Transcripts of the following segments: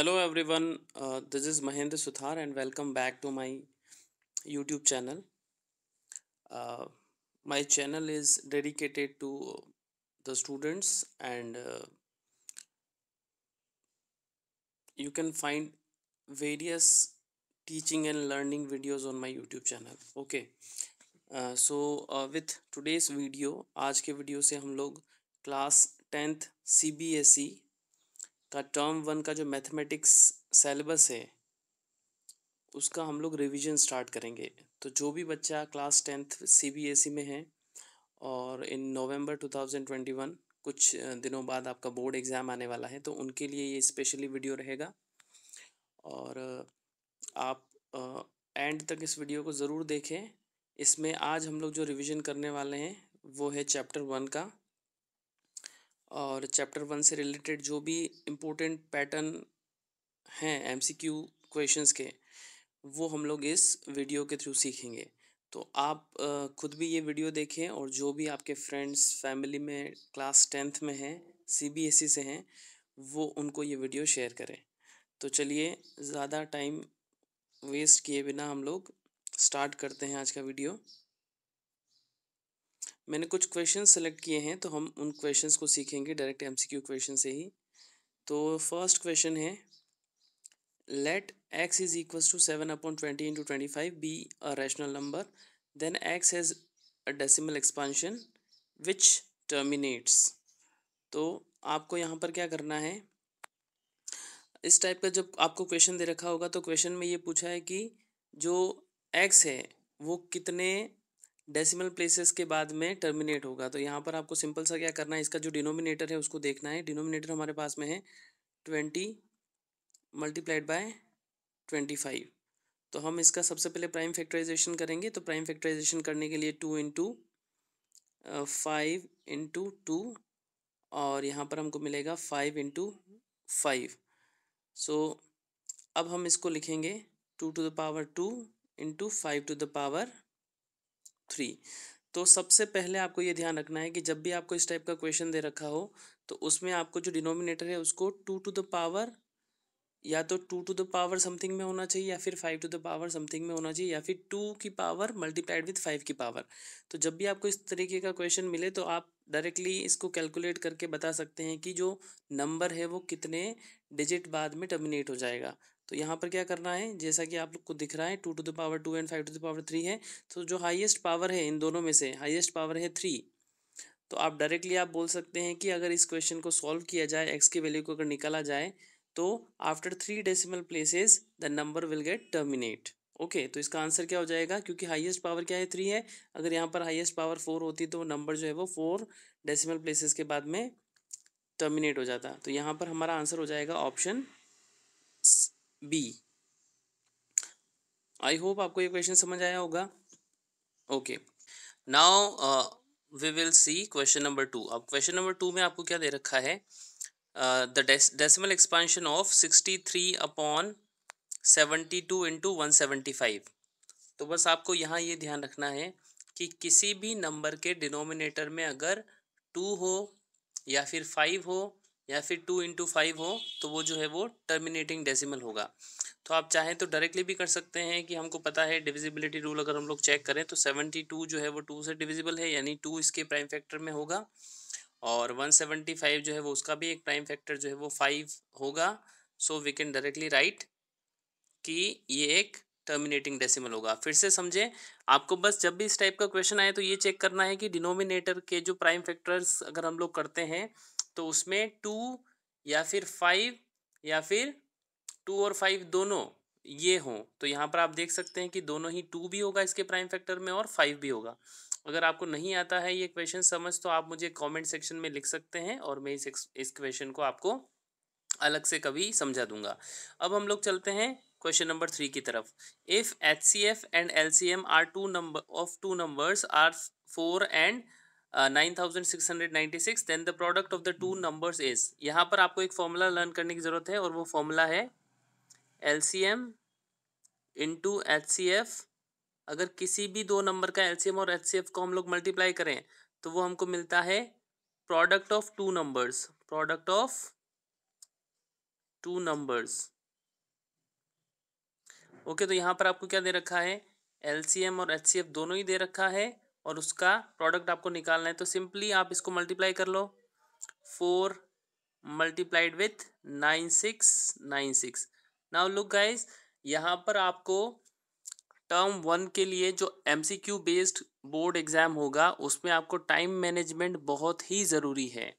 hello everyone uh, this is Mahendra Suthar and welcome back to my YouTube channel uh, my channel is dedicated to the students and uh, you can find various teaching and learning videos on my YouTube channel okay uh, so uh, with today's video आज के video se हम लोग class tenth सी का term one का जो mathematics syllabus है उसका हम लोग रिविज़न स्टार्ट करेंगे तो जो भी बच्चा क्लास टेंथ ई में है और इन नवंबर 2021 कुछ दिनों बाद आपका बोर्ड एग्ज़ाम आने वाला है तो उनके लिए ये स्पेशली वीडियो रहेगा और आप एंड तक इस वीडियो को ज़रूर देखें इसमें आज हम लोग जो रिवीजन करने वाले हैं वो है चैप्टर वन का और चैप्टर वन से रिलेटेड जो भी इम्पोर्टेंट पैटर्न हैं एमसीक्यू क्वेश्चंस के वो हम लोग इस वीडियो के थ्रू सीखेंगे तो आप खुद भी ये वीडियो देखें और जो भी आपके फ्रेंड्स फैमिली में क्लास टेंथ में हैं सीबीएसई e से हैं वो उनको ये वीडियो शेयर करें तो चलिए ज़्यादा टाइम वेस्ट किए बिना हम लोग स्टार्ट करते हैं आज का वीडियो मैंने कुछ क्वेश्चन सेलेक्ट किए हैं तो हम उन क्वेश्चंस को सीखेंगे डायरेक्ट एमसीक्यू क्वेश्चन से ही तो फर्स्ट क्वेश्चन है let x is equal to seven upon twenty into twenty five be a rational number then x has a decimal expansion which terminates तो आपको यहाँ पर क्या करना है इस टाइप का जब आपको क्वेश्चन दे रखा होगा तो क्वेश्चन में ये पूछा है कि जो एक्स है वो कितने डेसिमल प्लेसेस के बाद में टर्मिनेट होगा तो यहाँ पर आपको सिंपल सा क्या करना है इसका जो डिनोमिनेटर है उसको देखना है डिनोमिनेटर हमारे पास में है twenty multiplied by twenty five तो हम इसका सबसे पहले प्राइम फैक्टराइजेशन करेंगे तो प्राइम फैक्टराइजेशन करने के लिए two into five into two और यहाँ पर हमको मिलेगा फाइव इंटू फाइव सो अब हम इसको लिखेंगे two to the power two into five to the power three तो सबसे पहले आपको ये ध्यान रखना है कि जब भी आपको इस टाइप का क्वेश्चन दे रखा हो तो उसमें आपको जो डिनोमिनेटर है उसको टू टू द पावर या तो two to the power something में होना चाहिए या फिर five to the power something में होना चाहिए या फिर टू की पावर मल्टीप्लाइड विथ फाइव की पावर तो जब भी आपको इस तरीके का क्वेश्चन मिले तो आप डायरेक्टली इसको कैलकुलेट करके बता सकते हैं कि जो नंबर है वो कितने डिजिट बाद में टर्मिनेट हो जाएगा तो यहाँ पर क्या करना है जैसा कि आप लोग को दिख रहा है two to the power two and five to the power three है तो जो हाईएस्ट पावर है इन दोनों में से हाईएस्ट पावर है थ्री तो आप डायरेक्टली आप बोल सकते हैं कि अगर इस क्वेश्चन को सॉल्व किया जाए एक्स की वैल्यू को अगर निकाला जाए तो after three decimal places the number will get terminate okay तो इसका आंसर क्या हो जाएगा क्योंकि हाईएस्ट पावर क्या है थ्री है अगर यहाँ पर हाईएस्ट पावर फोर होती तो नंबर जो है वो फोर डेसिमल प्लेसेस के बाद में टर्मिनेट हो जाता तो यहाँ पर हमारा आंसर हो जाएगा ऑप्शन बी आई होप आपको ये क्वेश्चन समझ आया होगा okay now we will see question number two अब क्वेश्चन नंबर टू में आपको क्या दे रखा है the decimal expansion of sixty three upon seventy two into one seventy five तो बस आपको यहाँ ये ध्यान रखना है कि किसी भी नंबर के डिनोमिनेटर में अगर टू हो या फिर फाइव हो या फिर टू इंटू फाइव हो तो वो जो है वो टर्मिनेटिंग डेसिमल होगा तो आप चाहें तो डायरेक्टली भी कर सकते हैं कि हमको पता है डिविजिबिलिटी रूल अगर हम लोग चेक करें तो सेवेंटी टू जो है वो टू से डिविजिबल है यानी टू इसके प्राइम फैक्टर में होगा और वन सेवेंटी फाइव जो है वो उसका भी एक प्राइम फैक्टर जो है वो फाइव होगा so we can directly write कि ये एक टर्मिनेटिंग डेसिमल होगा फिर से समझे आपको बस जब भी इस टाइप का क्वेश्चन आए तो ये चेक करना है कि डिनोमिनेटर के जो प्राइम फैक्टर्स अगर हम लोग करते हैं तो उसमें टू या फिर फाइव या फिर टू और फाइव दोनों ये हों तो यहाँ पर आप देख सकते हैं कि दोनों ही टू भी होगा इसके प्राइम फैक्टर में और फाइव भी होगा अगर आपको नहीं आता है ये क्वेश्चन समझ तो आप मुझे कमेंट सेक्शन में लिख सकते हैं और मैं इस इस क्वेश्चन को आपको अलग से कभी समझा दूंगा अब हम लोग चलते हैं क्वेश्चन नंबर थ्री की तरफ if H C F and L C M are two number of two numbers are four and nine thousand six hundred ninety six then the product of the two numbers is यहाँ पर आपको एक formula learn करने की ज़रूरत है और वो फॉर्मूला है L C M into H C F अगर किसी भी दो नंबर का एल सी एम और एच सी एफ को हम लोग मल्टीप्लाई करें तो वो हमको मिलता है product of two numbers product of two numbers okay तो यहाँ पर आपको क्या दे रखा है एल सी एम और एच सी एफ दोनों ही दे रखा है और उसका प्रोडक्ट आपको निकालना है तो सिंपली आप इसको मल्टीप्लाई कर लो four multiplied with nine six nine six now look guys यहाँ पर आपको टर्म वन के लिए जो M C Q based board exam होगा उसमें आपको टाइम मैनेजमेंट बहुत ही ज़रूरी है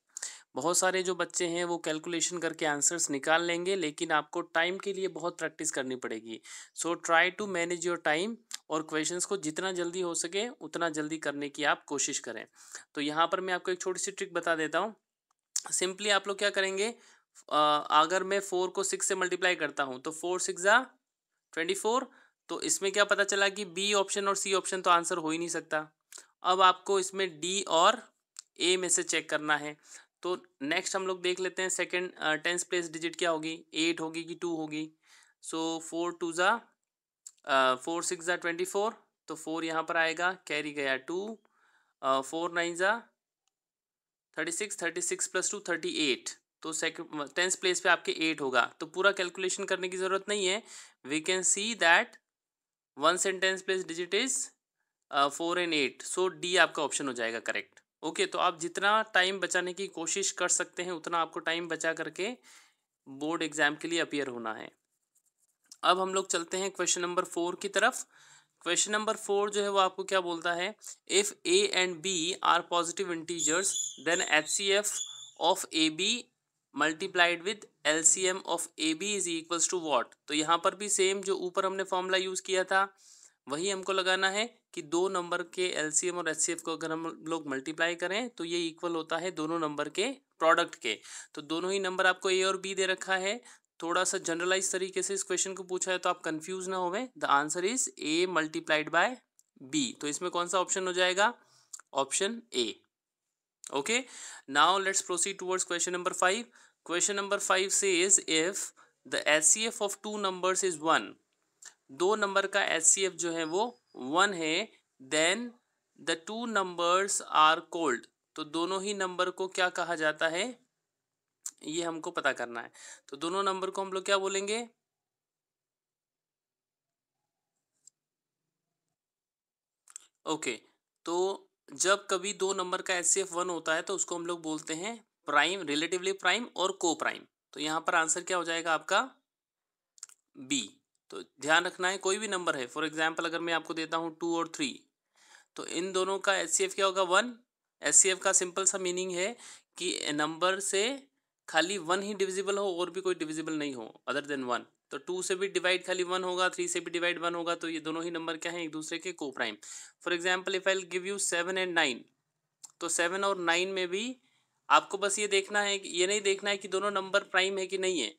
बहुत सारे जो बच्चे हैं वो कैलकुलेशन करके आंसर्स निकाल लेंगे लेकिन आपको टाइम के लिए बहुत प्रैक्टिस करनी पड़ेगी so try to manage your time और क्वेश्चंस को जितना जल्दी हो सके उतना जल्दी करने की आप कोशिश करें तो यहाँ पर मैं आपको एक छोटी सी ट्रिक बता देता हूँ सिंपली आप लोग क्या करेंगे अगर मैं फोर को सिक्स से मल्टीप्लाई करता हूँ तो फोर सिक्स ज़ा ट्वेंटी फोर तो इसमें क्या पता चला कि बी ऑप्शन और सी ऑप्शन तो आंसर हो ही नहीं सकता अब आपको इसमें डी और ए में से चेक करना है तो नेक्स्ट हम लोग देख लेते हैं सेकेंड टेंथ प्लेस डिजिट क्या होगी एट होगी कि टू होगी सो फोर टू ज़ा फोर सिक्स ज़ा ट्वेंटी फोर तो फोर यहाँ पर आएगा कैरी गया टू फोर नाइन ज़ा thirty six thirty six plus two thirty eight तो सेकंड टेंथ प्लेस पे आपके एट होगा तो पूरा कैलकुलेशन करने की ज़रूरत नहीं है we can see that one and tenth place digit is four and eight so D आपका ऑप्शन हो जाएगा करेक्ट ओके okay, तो आप जितना टाइम बचाने की कोशिश कर सकते हैं उतना आपको टाइम बचा करके बोर्ड एग्ज़ाम के लिए अपियर होना है अब हम लोग चलते हैं क्वेश्चन नंबर फोर की तरफ क्वेश्चन नंबर फोर जो है वो आपको क्या बोलता है if A and B are positive integers then H C F of A B multiplied with L C M of A B is equals to what तो यहाँ पर भी सेम जो ऊपर हमने फॉर्मूला यूज़ किया था वही हमको लगाना है कि दो नंबर के एल सी एम और एच सी एफ को अगर हम लोग मल्टीप्लाई करें तो ये इक्वल होता है दोनों नंबर के प्रोडक्ट के तो दोनों ही नंबर आपको ए और बी दे रखा है थोड़ा सा जनरलाइज तरीके से इस क्वेश्चन को पूछा है तो आप कंफ्यूज ना होवे the answer is A multiplied by B तो इसमें कौन सा ऑप्शन हो जाएगा option A okay okay now let's proceed towards question number 5 question number 5 says if the hcf of two number is one दो नंबर का एच जो है वो वन है then the two numbers are called तो दोनों ही नंबर को क्या कहा जाता है ये हमको पता करना है तो दोनों नंबर को हम लोग क्या बोलेंगे ओके तो जब कभी दो नंबर का एस वन होता है तो उसको हम लोग बोलते हैं प्राइम रिलेटिवली प्राइम और को प्राइम तो यहां पर आंसर क्या हो जाएगा आपका बी तो ध्यान रखना है कोई भी नंबर है फॉर एग्जाम्पल अगर मैं आपको देता हूं टू और थ्री तो इन दोनों का एस क्या होगा वन एस का सिंपल सा मीनिंग है कि नंबर से खाली वन ही डिविजिबल हो और भी कोई डिविजिबल नहीं हो अदर देन वन तो टू से भी डिवाइड खाली वन होगा थ्री से भी डिवाइड वन होगा तो ये दोनों ही नंबर क्या हैं एक दूसरे के coprime for example if I give you seven and nine तो सेवन और नाइन में भी आपको बस ये देखना है कि ये नहीं देखना है कि दोनों नंबर प्राइम है कि नहीं है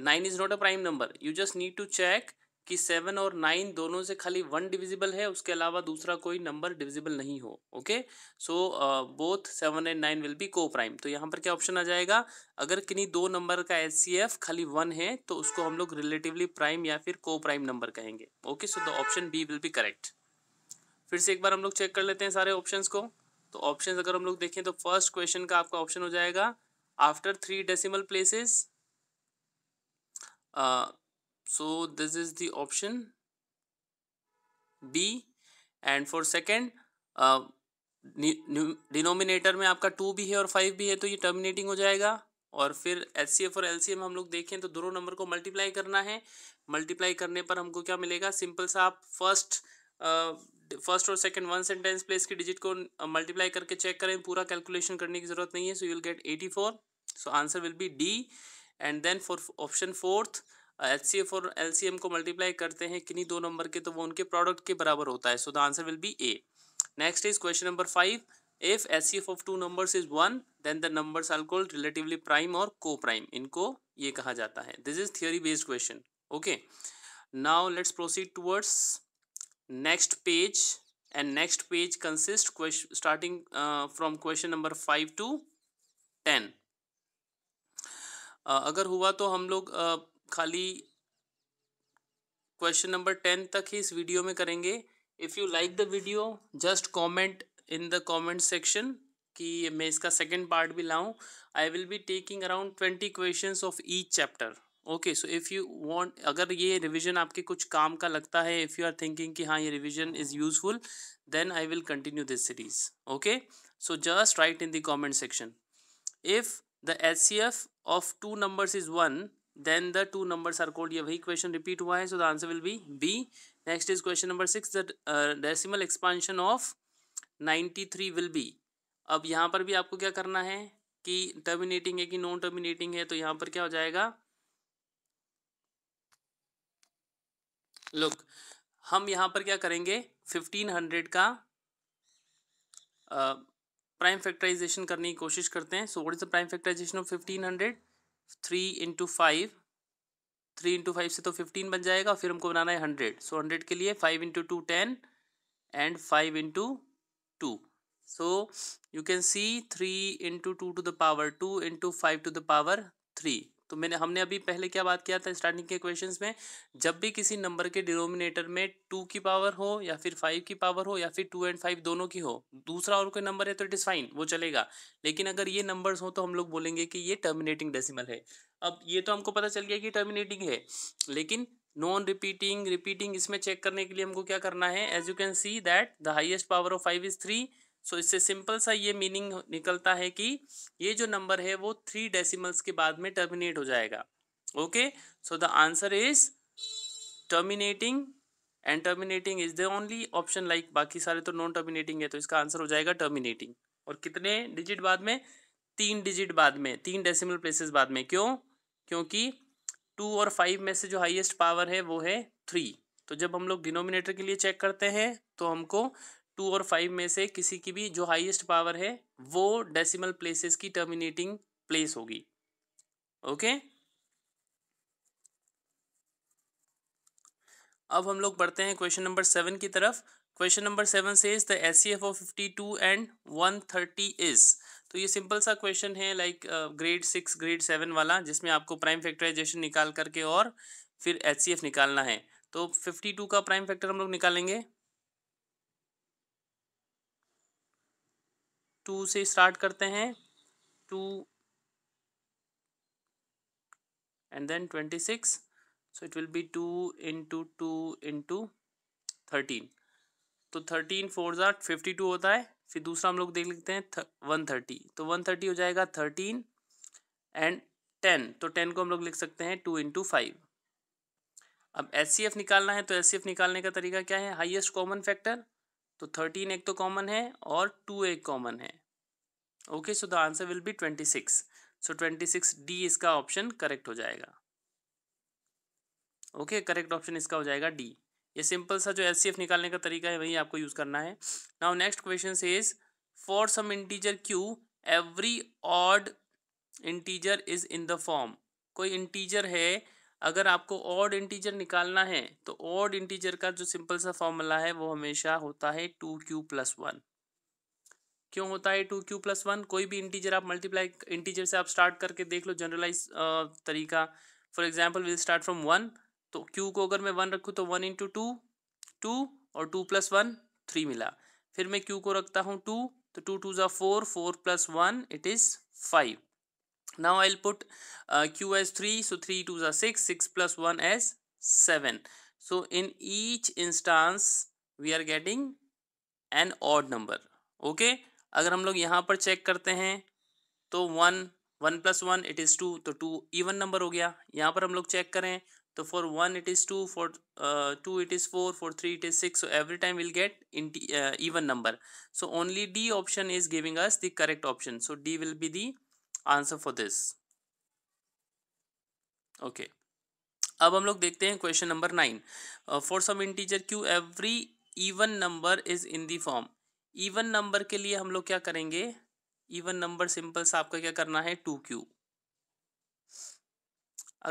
nine is not a prime number you just need to check कि सेवन और नाइन दोनों से खाली वन डिविजिबल है उसके अलावा दूसरा कोई नंबर डिविजिबल नहीं हो okay so both seven and nine will be coprime तो यहाँ पर क्या ऑप्शन आ जाएगा अगर किन्हीं दो नंबर का एस खाली वन है तो उसको हम लोग रिलेटिवली प्राइम या फिर को प्राइम नंबर कहेंगे okay so the option B will be correct फिर से एक बार हम लोग चेक कर लेते हैं सारे ऑप्शन को तो ऑप्शन अगर हम लोग देखें तो फर्स्ट क्वेश्चन का आपका ऑप्शन हो जाएगा after three decimal places so this is the option b and for second uh, denominator में आपका टू भी है और फाइव भी है तो ये टर्मिनेटिंग हो जाएगा और फिर एच सी एफ और एल सी एम हम लोग देखें तो दोनों नंबर को मल्टीप्लाई करना है मल्टीप्लाई करने पर हमको क्या मिलेगा सिंपल सा आप फर्स्ट फर्स्ट uh, और सेकंड वन सेंटेंस प्लेस की डिजिट को मल्टीप्लाई uh, करके चेक करें पूरा कैलकुलेशन करने की जरूरत नहीं है so you will get eighty four so answer will be D and then for option fourth L C F और एल सी एम को मल्टीप्लाई करते हैं किन्हीं दो नंबर के तो वो उनके प्रोडक्ट के बराबर होता है so the answer will be A next is question number five if L C F of two numbers is one then the numbers all relatively prime और को प्राइम इनको ये कहा जाता है this is theory based question okay now let's proceed towards next page and next page consist question starting from question number five to ten अगर हुआ तो हम लोग uh, खाली क्वेश्चन नंबर टेन तक ही इस वीडियो में करेंगे if you like the video just comment in the comment section कि मैं इसका सेकेंड पार्ट भी लाऊं I will be taking around twenty question of each chapter okay so if you want अगर ये रिवीजन आपके कुछ काम का लगता है इफ़ यू आर थिंकिंग कि हाँ ये revision is useful then I will continue this series okay so just write in the comment section if the S C F of two numbers is one then the two numbers are called ये वही question repeat हुआ है so the answer will be B next is question number six the decimal expansion of ninety three will be अब यहाँ पर भी आपको क्या करना है कि टर्मिनेटिंग है कि नॉन टर्मिनेटिंग है तो यहाँ पर क्या हो जाएगा लुक हम यहाँ पर क्या करेंगे फिफ्टीन हंड्रेड का प्राइम uh, फैक्टराइजेशन करने की कोशिश करते हैं so what is the prime factorization of fifteen hundred three into five three into five से तो फिफ्टीन बन जाएगा फिर हमको बनाना है हंड्रेड सो हंड्रेड के लिए five into two ten and five into two so you can see three into two to the power two into five to the power three तो मैंने हमने अभी पहले क्या बात किया था स्टार्टिंग के क्वेश्चंस में जब भी किसी नंबर के डिनोमिनेटर में टू की पावर हो या फिर फाइव की पावर हो या फिर टू एंड फाइव दोनों की हो दूसरा और कोई नंबर है तो इट इज़ फाइन वो चलेगा लेकिन अगर ये नंबर्स हो तो हम लोग बोलेंगे कि ये टर्मिनेटिंग डेसिमल है अब ये तो हमको पता चल गया कि टर्मिनेटिंग है लेकिन नॉन रिपीटिंग रिपीटिंग इसमें चेक करने के लिए हमको क्या करना है as you can see that the highest power of five is three so इससे सिंपल सा ये मीनिंग निकलता है कि ये जो नंबर है वो थ्री डेसिमल्स के बाद में टर्मिनेट हो जाएगा okay so the answer is terminating and terminating is the only option like बाकी सारे तो नॉन टर्मिनेटिंग है तो इसका आंसर हो जाएगा टर्मिनेटिंग और कितने डिजिट बाद में तीन डिजिट बाद में तीन डेसिमल प्लेसेस बाद में क्यों क्योंकि टू और फाइव में से जो हाईएस्ट पावर है वो है थ्री तो जब हम लोग डिनोमिनेटर के लिए चेक करते हैं तो हमको टू और फाइव में से किसी की भी जो हाईएस्ट पावर है वो डेसिमल प्लेसेस की टर्मिनेटिंग प्लेस होगी ओके अब हम लोग बढ़ते हैं क्वेश्चन नंबर सेवन की तरफ क्वेश्चन नंबर सेवन से is the S C F of fifty two and one thirty is तो ये सिंपल सा क्वेश्चन है like grade six grade seven वाला जिसमें आपको प्राइम फैक्टराइजेशन निकाल करके और फिर एच सी एफ निकालना है तो फिफ्टी टू का प्राइम फैक्टर हम लोग निकालेंगे टू से स्टार्ट करते हैं two and then twenty six so it will be two into two into thirteen तो थर्टीन फोर ज़ार फिफ्टी टू होता है फिर दूसरा हम लोग देख लेते हैं वन थर्टी तो वन थर्टी हो जाएगा थर्टीन एंड टेन तो टेन को हम लोग लिख सकते हैं टू इंटू फाइव अब एफ निकालना है तो एफ निकालने का तरीका क्या है हाईएस्ट कॉमन फैक्टर तो थर्टीन एक तो कॉमन है और टू एक कॉमन है okay so the answer will be twenty six so twenty six D इसका ऑप्शन करेक्ट हो जाएगा ओके करेक्ट ऑप्शन इसका हो जाएगा डी ये सिंपल सा जो एल निकालने का तरीका है वही आपको यूज़ करना है now next question is for some integer Q every odd integer is in the form कोई इंटीजर है अगर आपको ऑड इंटीजर निकालना है तो ऑड इंटीजर का जो सिंपल सा फॉर्मूला है वो हमेशा होता है टू क्यू प्लस वन क्यों होता है टू क्यू प्लस वन कोई भी इंटीजर आप मल्टीप्लाई इंटीजर से आप स्टार्ट करके देख लो जनरलाइज तरीका for example will start from one तो क्यू को अगर मैं वन रखूँ तो वन इंटू टू टू और टू प्लस वन थ्री मिला फिर मैं क्यू को रखता हूँ टू तो टू टू ज़ा four four plus one it is five now i'll put uh, q as 3 so 3 2s are 6 6 plus 1 as 7 so in each instance we are getting an odd number okay अगर हम लोग यहाँ पर check करते हैं तो one one plus one it is two तो two even number हो गया यहाँ पर हम लोग चेक करें तो for one it is two for two it is four for three it is six so every time will get in even number so only D option is giving us the correct option so D will be the answer for this okay अब हम लोग देखते हैं question number nine for some integer Q every even number is in the form even number के लिए हम लोग क्या करेंगे इवन नंबर सिंपल से आपका क्या करना है टू क्यू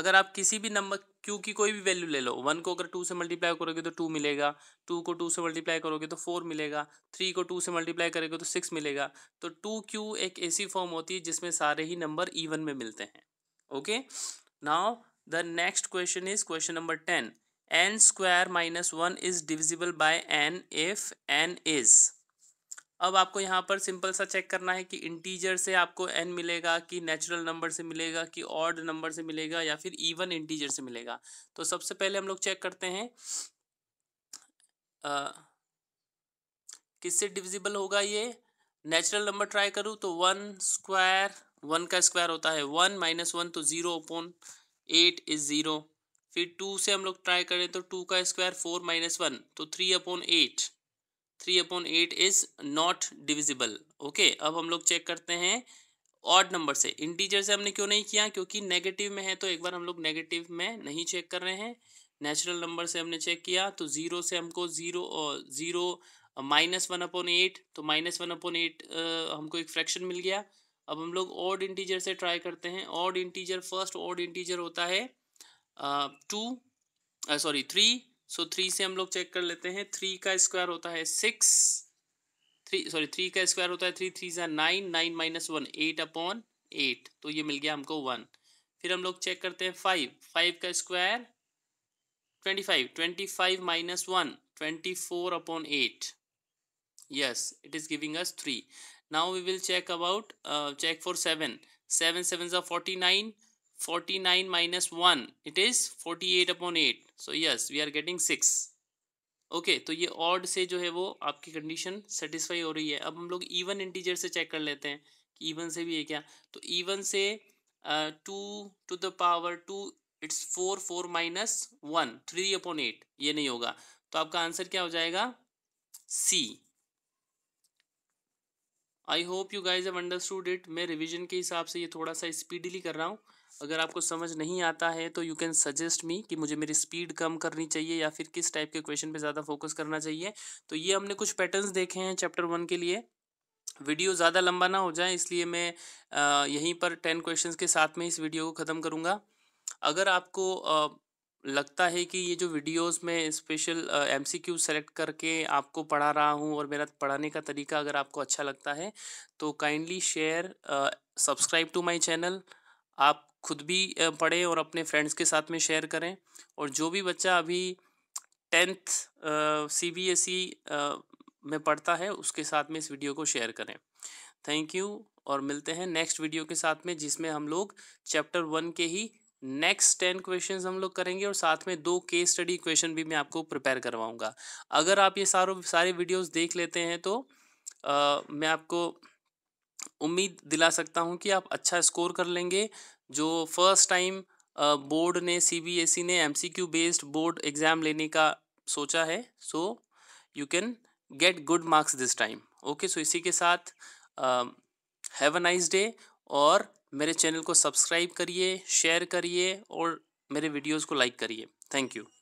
अगर आप किसी भी नंबर क्यू की कोई भी वैल्यू ले लो वन को अगर टू से मल्टीप्लाई करोगे तो टू मिलेगा टू को टू से मल्टीप्लाई करोगे तो फोर मिलेगा थ्री को टू से मल्टीप्लाई करोगे तो सिक्स मिलेगा तो टू क्यू एक ऐसी फॉर्म होती है जिसमें सारे ही नंबर इवन में मिलते हैं okay now the next question is question number ten N square minus one is divisible by N if N is अब आपको यहाँ पर सिंपल सा चेक करना है कि इंटीजर से आपको एन मिलेगा कि नेचुरल नंबर से मिलेगा कि ऑड नंबर से मिलेगा या फिर इवन इंटीजर से मिलेगा तो सबसे पहले हम लोग चेक करते हैं किससे डिविजिबल होगा ये नेचुरल नंबर ट्राई करूँ तो वन स्क्वायर वन का स्क्वायर होता है वन माइनस वन तो zero upon eight is zero फिर टू से हम लोग ट्राई करें तो टू का स्क्वायर फोर माइनस वन तो three upon eight three upon eight is not divisible okay अब हम लोग चेक करते हैं ऑड नंबर से इंटीजर से हमने क्यों नहीं किया क्योंकि नेगेटिव में है तो एक बार हम लोग नेगेटिव में नहीं चेक कर रहे हैं नेचुरल नंबर से हमने चेक किया तो ज़ीरो से हमको zero zero minus one upon eight तो माइनस वन अपॉन एट हमको एक फ्रैक्शन मिल गया अब हम लोग ऑड इंटीजर से ट्राई करते हैं odd integer first odd integer होता है two sorry three so three से हम लोग चेक कर लेते हैं थ्री का स्क्वायर होता है सिक्स थ्री सॉरी थ्री का स्क्वायर होता है थ्री थ्री ज़ा nine nine minus one eight upon eight तो ये मिल गया हमको वन फिर हम लोग चेक करते हैं फाइव फाइव का square twenty five twenty five minus one twenty four upon eight yes it is giving us three now we will check about check for seven seven seven 7s forty nine 49 minus 1 it is 48 upon 8 so yes we are getting 6 okay okay, तो ये odd से जो है वो आपकी condition satisfy हो रही है अब हम लोग इवन इंटीजर से चेक कर लेते हैं कि इवन से भी है क्या तो इवन से two to the power two it's four four minus one three upon eight ये नहीं होगा तो आपका आंसर क्या हो जाएगा C I hope you guys have understood it मैं रिविजन के हिसाब से ये थोड़ा सा स्पीडीली कर रहा हूँ अगर आपको समझ नहीं आता है तो यू कैन सजेस्ट मी कि मुझे मेरी स्पीड कम करनी चाहिए या फिर किस टाइप के क्वेश्चन पे ज़्यादा फोकस करना चाहिए तो ये हमने कुछ पैटर्न्स देखे हैं चैप्टर वन के लिए वीडियो ज़्यादा लंबा ना हो जाए इसलिए मैं यहीं पर टेन क्वेश्चन के साथ में इस वीडियो को ख़त्म करूँगा अगर आपको लगता है कि ये जो वीडियोस में special M C Q select करके आपको पढ़ा रहा हूँ और मेरा पढ़ाने का तरीका अगर आपको अच्छा लगता है तो kindly share subscribe to my channel आप खुद भी पढ़ें और अपने फ्रेंड्स के साथ में शेयर करें और जो भी बच्चा अभी tenth C B S E में पढ़ता है उसके साथ में इस वीडियो को शेयर करें थैंक यू और मिलते हैं नेक्स्ट वीडियो के साथ में जिसमें हम लोग चैप्टर वन के ही नेक्स्ट टेन क्वेश्चन हम लोग करेंगे और साथ में दो केस स्टडी क्वेश्चन भी मैं आपको प्रिपेयर करवाऊंगा अगर आप ये सारों सारे वीडियोस देख लेते हैं तो आ, मैं आपको उम्मीद दिला सकता हूं कि आप अच्छा स्कोर कर लेंगे जो फर्स्ट टाइम बोर्ड ने सीबीएसई e ने एमसीक्यू बेस्ड बोर्ड एग्ज़ाम लेने का सोचा है so you can get good marks this time okay so इसी के साथ हैव अ नाइस डे और मेरे चैनल को सब्सक्राइब करिए शेयर करिए और मेरे वीडियोज़ को लाइक करिए थैंक यू